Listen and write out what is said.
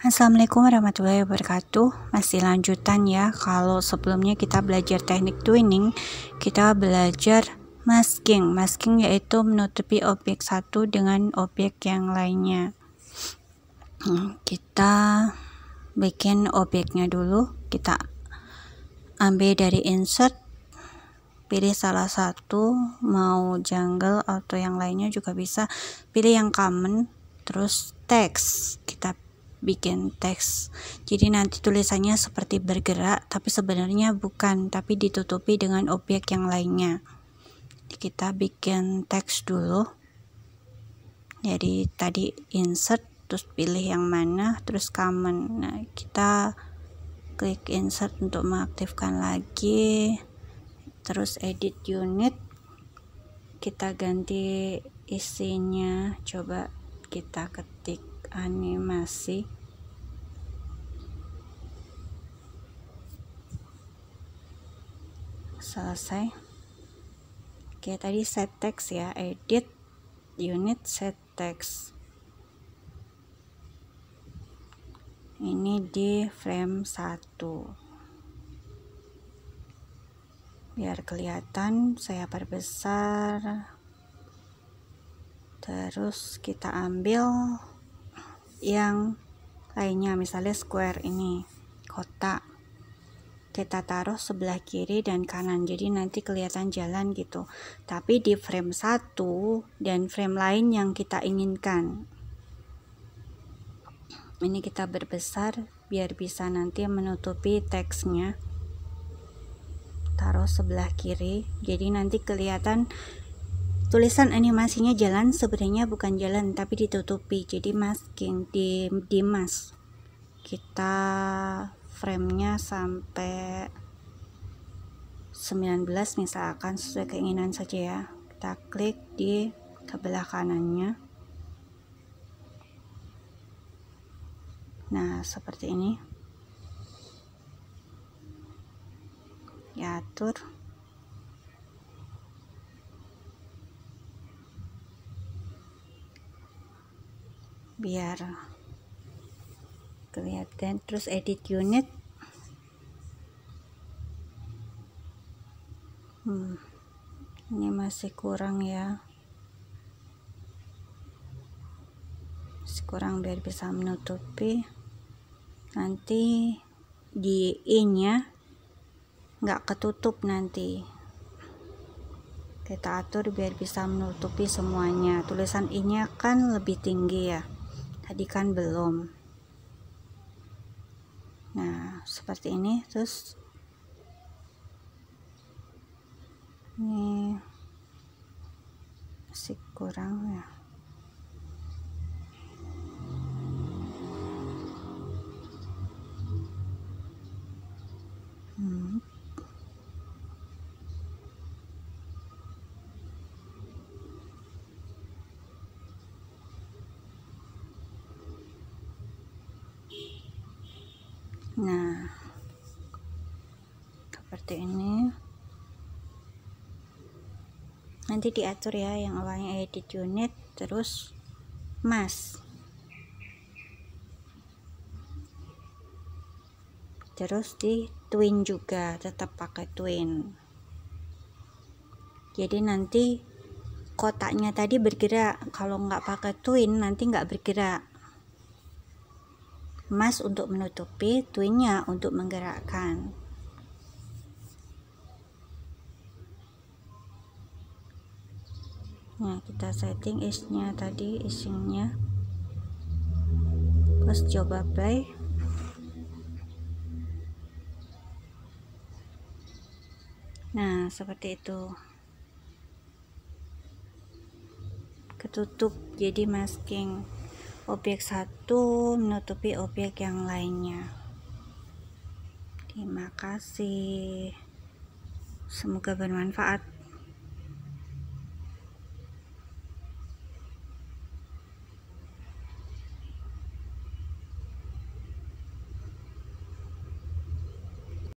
Assalamualaikum warahmatullahi wabarakatuh Masih lanjutan ya Kalau sebelumnya kita belajar teknik twinning Kita belajar masking Masking yaitu menutupi objek satu dengan objek yang lainnya hmm, Kita bikin objeknya dulu Kita ambil dari insert pilih salah satu mau jungle atau yang lainnya juga bisa pilih yang common terus text bikin teks. Jadi nanti tulisannya seperti bergerak tapi sebenarnya bukan, tapi ditutupi dengan objek yang lainnya. Kita bikin teks dulu. Jadi tadi insert terus pilih yang mana, terus common. Nah, kita klik insert untuk mengaktifkan lagi. Terus edit unit. Kita ganti isinya. Coba kita ketik animasi selesai oke tadi set text ya edit unit set text ini di frame 1 biar kelihatan saya perbesar terus kita ambil yang lainnya misalnya square ini kotak kita taruh sebelah kiri dan kanan jadi nanti kelihatan jalan gitu tapi di frame satu dan frame lain yang kita inginkan ini kita berbesar biar bisa nanti menutupi teksnya taruh sebelah kiri jadi nanti kelihatan tulisan animasinya jalan sebenarnya bukan jalan tapi ditutupi jadi masking di dimas kita framenya sampai 19 misalkan sesuai keinginan saja ya kita klik di kebelah kanannya nah seperti ini diatur ya, biar kelihatan terus edit unit hmm, ini masih kurang ya masih kurang biar bisa menutupi nanti di i nya nggak ketutup nanti kita atur biar bisa menutupi semuanya tulisan i nya kan lebih tinggi ya tadi kan belum nah seperti ini terus ini masih kurang ya hmm nah seperti ini nanti diatur ya yang awalnya edit unit terus mas terus di twin juga tetap pakai twin jadi nanti kotaknya tadi bergerak kalau nggak pakai twin nanti nggak bergerak emas untuk menutupi, twinnya untuk menggerakkan. Nah, kita setting isnya tadi, isinya. Terus coba play. Nah, seperti itu. Ketutup jadi masking objek satu menutupi objek yang lainnya terima kasih semoga bermanfaat